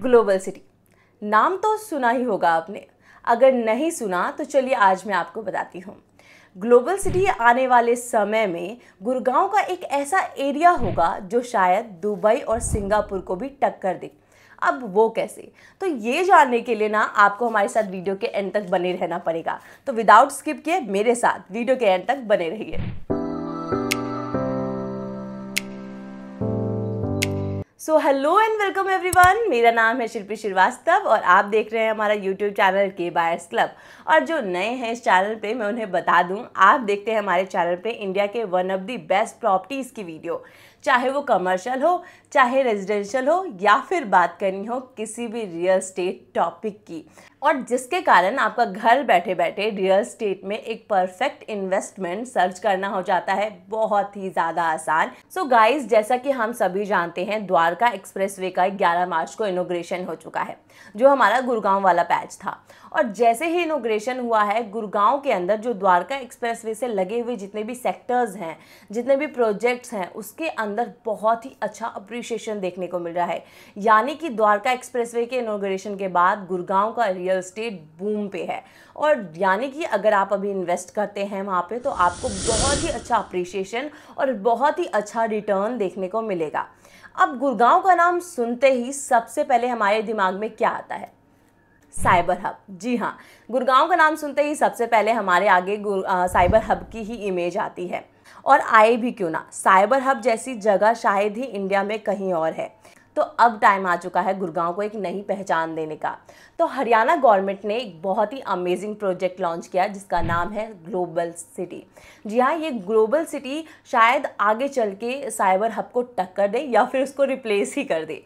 global city नाम तो सुना ही होगा आपने अगर नहीं सुना तो चलिए आज मैं आपको बताती हूँ ग्लोबल सिटी आने वाले समय में गुड़गांव का एक ऐसा एरिया होगा जो शायद दुबई और सिंगापुर को भी टक्कर दे अब वो कैसे तो ये जानने के लिए ना आपको हमारे साथ वीडियो के एंड तक बने रहना पड़ेगा तो विदाउट स्किप किए मेरे साथ वीडियो के एंड तक बने रहिए so hello and welcome everyone मेरा नाम है शिल्पी श्रीवास्तव और आप देख रहे हैं हमारा यूट्यूब चैनल के बायर्स क्लब और जो नए हैं इस चैनल पे मैं उन्हें बता दूं आप देखते हैं हमारे चैनल पे इंडिया के one of the best properties की वीडियो चाहे वो कमर्शियल हो चाहे रेजिडेंशियल हो या फिर बात करनी हो किसी भी रियल स्टेट टॉपिक की और जिसके कारण आपका घर बैठे बैठे रियल स्टेट में एक परफेक्ट इन्वेस्टमेंट सर्च करना हो जाता है बहुत ही ज़्यादा आसान सो so गाइस जैसा कि हम सभी जानते हैं द्वारका एक्सप्रेसवे का 11 मार्च को इनोग्रेशन हो चुका है जो हमारा गुड़गांव वाला पैच था और जैसे ही इनोग्रेशन हुआ है गुड़गांव के अंदर जो द्वारका एक्सप्रेस से लगे हुए जितने भी सेक्टर्स हैं जितने भी प्रोजेक्ट्स हैं उसके अंदर बहुत ही अच्छा अप्रिशिएशन देखने को मिल रहा है यानी कि द्वारका एक्सप्रेस के इनोग्रेशन के बाद गुड़गांव का रियल रियल स्टेट बूम पे है और यानी कि अगर आप अभी इन्वेस्ट करते हैं वहाँ पे तो आपको बहुत ही अच्छा अप्रिशिएशन और बहुत ही अच्छा रिटर्न देखने को मिलेगा अब गुड़गांव का नाम सुनते ही सबसे पहले हमारे दिमाग में क्या आता है साइबर हब जी हाँ गुड़गांव का नाम सुनते ही सबसे पहले हमारे आगे आ, साइबर हब की ही इमेज आती है और आए भी क्यों ना साइबर हब जैसी जगह शायद ही इंडिया में कहीं और है तो अब टाइम आ चुका है गुड़गांव को एक नई पहचान देने का तो हरियाणा गवर्नमेंट ने एक बहुत ही अमेजिंग प्रोजेक्ट लॉन्च किया जिसका नाम है ग्लोबल सिटी जी हाँ ये ग्लोबल सिटी शायद आगे चल के साइबर हब को टक्कर दे या फिर उसको रिप्लेस ही कर दे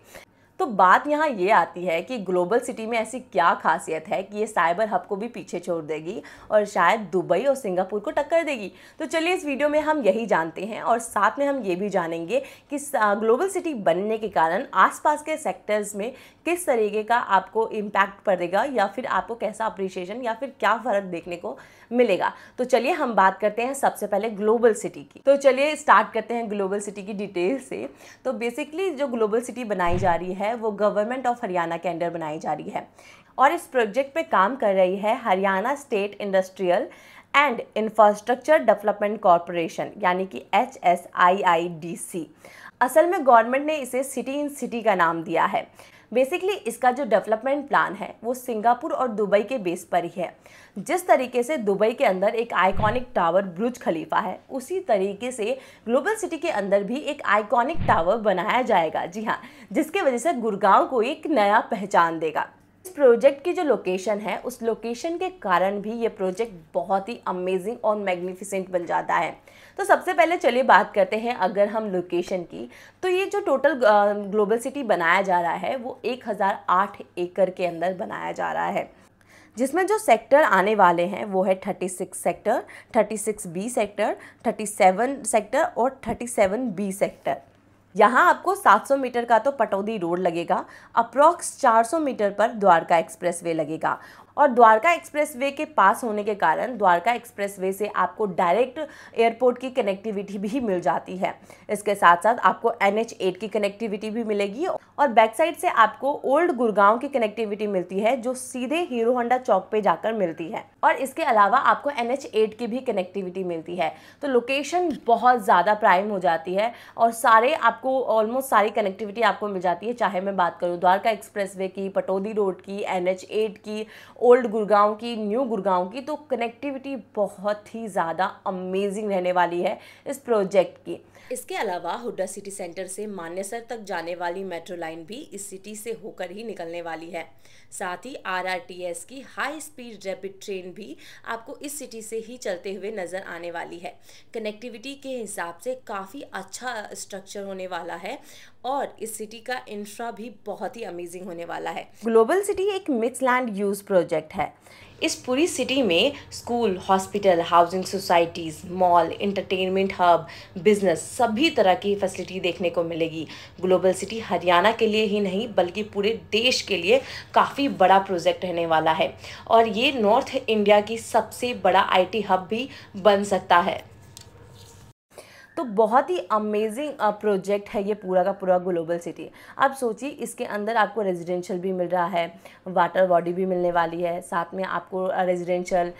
तो बात यहाँ ये आती है कि ग्लोबल सिटी में ऐसी क्या खासियत है कि ये साइबर हब को भी पीछे छोड़ देगी और शायद दुबई और सिंगापुर को टक्कर देगी तो चलिए इस वीडियो में हम यही जानते हैं और साथ में हम ये भी जानेंगे कि ग्लोबल सिटी बनने के कारण आसपास के सेक्टर्स में किस तरीके का आपको इम्पैक्ट पड़ेगा या फिर आपको कैसा अप्रिशिएशन या फिर क्या फ़र्क देखने को मिलेगा तो चलिए हम बात करते हैं सबसे पहले ग्लोबल सिटी की तो चलिए स्टार्ट करते हैं ग्लोबल सिटी की डिटेल से तो बेसिकली जो ग्लोबल सिटी बनाई जा रही है वो गवर्नमेंट ऑफ हरियाणा के अंडर बनाई जा रही है और इस प्रोजेक्ट पे काम कर रही है Haryana state industrial and infrastructure development corporation यानी कि H S I I D C असल में गवर्नमेंट ने इसे सिटी इन सिटी का नाम दिया है बेसिकली इसका जो डेवलपमेंट प्लान है वो सिंगापुर और दुबई के बेस पर ही है जिस तरीके से दुबई के अंदर एक आइकॉनिक टावर ब्रुज खलीफा है उसी तरीके से ग्लोबल सिटी के अंदर भी एक आइकॉनिक टावर बनाया जाएगा जी हाँ जिसके वजह से गुड़गांव को एक नया पहचान देगा प्रोजेक्ट की जो लोकेशन है उस लोकेशन के कारण भी ये प्रोजेक्ट बहुत ही अमेजिंग और मैग्निफिसेंट बन जाता है तो सबसे पहले चलिए बात करते हैं अगर हम लोकेशन की तो ये जो टोटल ग्लोबल सिटी बनाया जा रहा है वो 1008 एकड़ के अंदर बनाया जा रहा है जिसमें जो सेक्टर आने वाले हैं वो है 36 सेक्टर 36 बी सेक्टर 37 सेक्टर और 37 बी सेक्टर यहाँ आपको 700 मीटर का तो पटौदी रोड लगेगा अप्रॉक्स 400 मीटर पर द्वारका एक्सप्रेसवे लगेगा और द्वारका एक्सप्रेसवे के पास होने के कारण द्वारका एक्सप्रेसवे से आपको डायरेक्ट एयरपोर्ट की कनेक्टिविटी भी मिल जाती है इसके साथ साथ आपको एन की कनेक्टिविटी भी मिलेगी और बैक साइड से आपको ओल्ड गुड़गांव की कनेक्टिविटी मिलती है जो सीधे हीरो होंडा चौक पे जाकर मिलती है और इसके अलावा आपको एन की भी कनेक्टिविटी मिलती है तो लोकेशन बहुत ज़्यादा प्राइम हो जाती है और सारे आपको ऑलमोस्ट सारी कनेक्टिविटी आपको मिल जाती है चाहे मैं बात करूँ द्वारका एक्सप्रेस की पटोदी रोड की एन की ओल्ड गुड़गांव की न्यू गुड़गांव की तो कनेक्टिविटी बहुत ही ज़्यादा अमेजिंग रहने वाली है इस प्रोजेक्ट की इसके अलावा हुड्डा सिटी सेंटर से मान्यसर तक जाने वाली मेट्रो लाइन भी इस सिटी से होकर ही निकलने वाली है साथ ही आरआरटीएस की हाई स्पीड रैपिड ट्रेन भी आपको इस सिटी से ही चलते हुए नज़र आने वाली है कनेक्टिविटी के हिसाब से काफ़ी अच्छा स्ट्रक्चर होने वाला है और इस सिटी का इंफ्रा भी बहुत ही अमेजिंग होने वाला है ग्लोबल सिटी एक mix land use project project है इस पूरी सिटी में school hospital housing societies mall entertainment hub business सभी तरह की फैसिलिटी देखने को मिलेगी ग्लोबल सिटी हरियाणा के लिए ही नहीं बल्कि पूरे देश के लिए काफ़ी बड़ा प्रोजेक्ट रहने वाला है और ये नॉर्थ इंडिया की सबसे बड़ा आईटी हब भी बन सकता है तो बहुत ही अमेजिंग प्रोजेक्ट है ये पूरा का पूरा ग्लोबल सिटी आप सोचिए इसके अंदर आपको रेजिडेंशियल भी मिल रहा है वाटर बॉडी भी मिलने वाली है साथ में आपको रेजिडेंशियल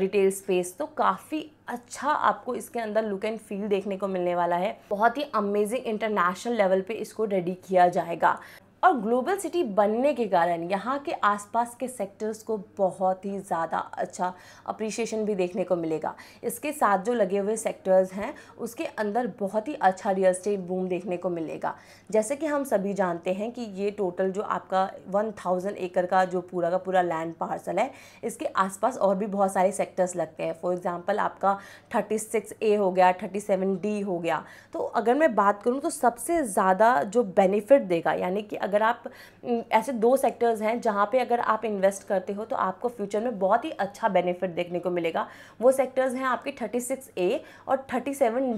रिटेल स्पेस तो काफ़ी अच्छा आपको इसके अंदर लुक एंड फील देखने को मिलने वाला है बहुत ही अमेजिंग इंटरनेशनल लेवल पे इसको रेडी किया जाएगा और ग्लोबल सिटी बनने के कारण यहाँ के आसपास के सेक्टर्स को बहुत ही ज़्यादा अच्छा अप्रिशिएशन भी देखने को मिलेगा इसके साथ जो लगे हुए सेक्टर्स हैं उसके अंदर बहुत ही अच्छा रियल स्टेट बूम देखने को मिलेगा जैसे कि हम सभी जानते हैं कि ये टोटल जो आपका वन थाउजेंड एकड़ का जो पूरा का पूरा लैंड पार्सल है इसके आसपास और भी बहुत सारे सेक्टर्स लगते हैं फॉर एग्ज़ाम्पल आपका थर्टी सिक्स ए हो गया थर्टी सेवन डी हो गया तो अगर मैं बात करूँ तो सबसे ज़्यादा जो बेनिफिट देगा यानी कि अगर आप ऐसे दो सेक्टर्स हैं जहाँ पे अगर आप इन्वेस्ट करते हो तो आपको फ्यूचर में बहुत ही अच्छा बेनिफिट देखने को मिलेगा वो सेक्टर्स हैं आपके ए और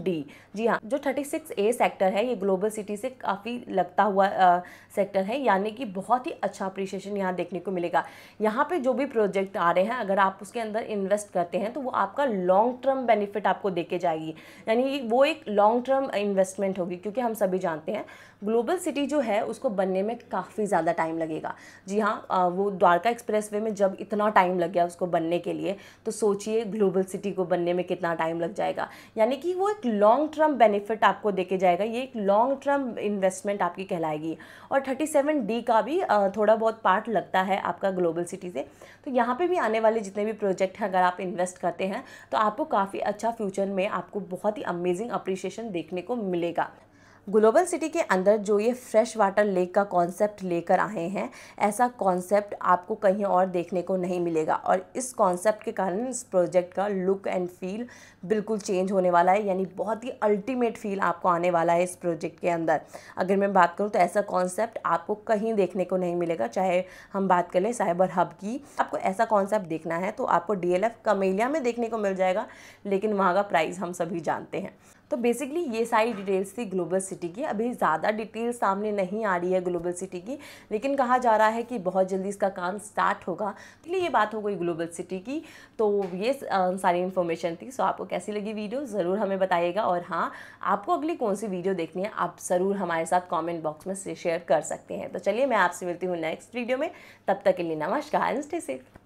डी जी हाँ जो ए सेक्टर है ये ग्लोबल सिटी से काफ़ी लगता हुआ आ, सेक्टर है यानी कि बहुत ही अच्छा अप्रिशिएशन यहाँ देखने को मिलेगा यहाँ पर जो भी प्रोजेक्ट आ रहे हैं अगर आप उसके अंदर इन्वेस्ट करते हैं तो वो आपका लॉन्ग टर्म बेनिफिट आपको देके जाएगी यानी वो एक लॉन्ग टर्म इन्वेस्टमेंट होगी क्योंकि हम सभी जानते हैं ग्लोबल सिटी जो है उसको बनने में काफ़ी ज़्यादा टाइम लगेगा जी हाँ वो द्वारका वे में जब इतना टाइम लग गया उसको बनने के लिए तो सोचिए ग्लोबल सिटी को बनने में कितना टाइम लग जाएगा यानी कि वो एक लॉन्ग टर्म बेनिफिट आपको देके जाएगा ये एक लॉन्ग टर्म इन्वेस्टमेंट आपकी कहलाएगी और थर्टी सेवन डी का भी थोड़ा बहुत पार्ट लगता है आपका ग्लोबल सिटी से तो यहाँ पर भी आने वाले जितने भी प्रोजेक्ट हैं अगर आप इन्वेस्ट करते हैं तो आपको काफ़ी अच्छा फ्यूचर में आपको बहुत ही अमेजिंग अप्रिशिएशन देखने को मिलेगा ग्लोबल सिटी के अंदर जो ये फ्रेश वाटर लेक का कॉन्सेप्ट लेकर आए हैं ऐसा कॉन्सेप्ट आपको कहीं और देखने को नहीं मिलेगा और इस कॉन्सेप्ट के कारण इस प्रोजेक्ट का लुक एंड फील बिल्कुल चेंज होने वाला है यानी बहुत ही अल्टीमेट फील आपको आने वाला है इस प्रोजेक्ट के अंदर अगर मैं बात करूँ तो ऐसा कॉन्सेप्ट आपको कहीं देखने को नहीं मिलेगा चाहे हम बात कर लें साइबर हब की आपको ऐसा कॉन्सेप्ट देखना है तो आपको डी एल कमेलिया में देखने को मिल जाएगा लेकिन वहाँ का प्राइस हम सभी जानते हैं तो बेसिकली ये सारी डिटेल्स थी ग्लोबल सिटी की अभी ज़्यादा डिटेल सामने नहीं आ रही है ग्लोबल सिटी की लेकिन कहा जा रहा है कि बहुत जल्दी इसका काम स्टार्ट होगा इसलिए ये बात हो गई ग्लोबल सिटी की तो ये सारी इन्फॉर्मेशन थी सो आपको कैसी लगी वीडियो ज़रूर हमें बताइएगा और हाँ आपको अगली कौन सी वीडियो देखनी है आप ज़रूर हमारे साथ कॉमेंट बॉक्स में शेयर कर सकते हैं तो चलिए मैं आपसे मिलती हूँ नेक्स्ट वीडियो में तब तक के लिए नमस्कार स्टे सेफ